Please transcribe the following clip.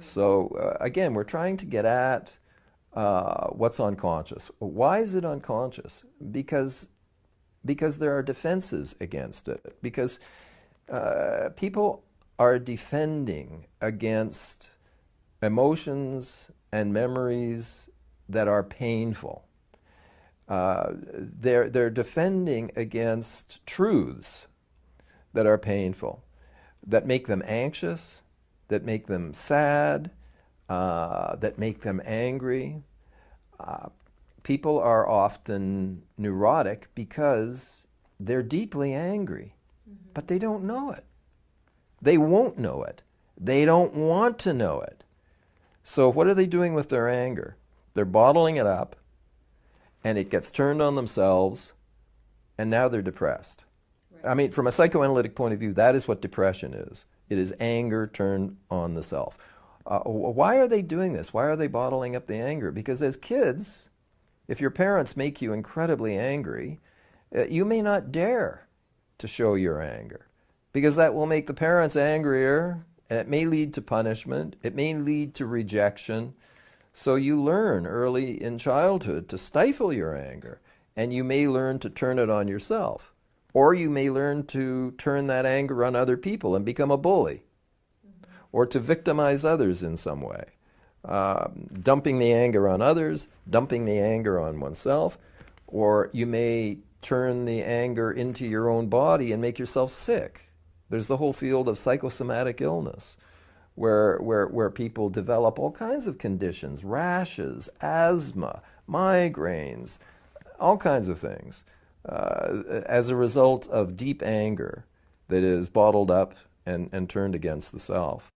So uh, again, we're trying to get at uh, what's unconscious. Why is it unconscious? Because because there are defenses against it. Because uh, people are defending against emotions and memories that are painful. Uh, they're they're defending against truths that are painful, that make them anxious, that make them sad, uh, that make them angry. Uh, people are often neurotic because they're deeply angry, mm-hmm. but they don't know it. They won't know it. They don't want to know it. So, what are they doing with their anger? They're bottling it up, and it gets turned on themselves, and now they're depressed. I mean, from a psychoanalytic point of view, that is what depression is. It is anger turned on the self. Uh, why are they doing this? Why are they bottling up the anger? Because as kids, if your parents make you incredibly angry, uh, you may not dare to show your anger because that will make the parents angrier and it may lead to punishment. It may lead to rejection. So you learn early in childhood to stifle your anger and you may learn to turn it on yourself. Or you may learn to turn that anger on other people and become a bully, mm-hmm. or to victimize others in some way. Uh, dumping the anger on others, dumping the anger on oneself, or you may turn the anger into your own body and make yourself sick. There's the whole field of psychosomatic illness where, where, where people develop all kinds of conditions rashes, asthma, migraines, all kinds of things uh, as a result of deep anger that is bottled up and, and turned against the self.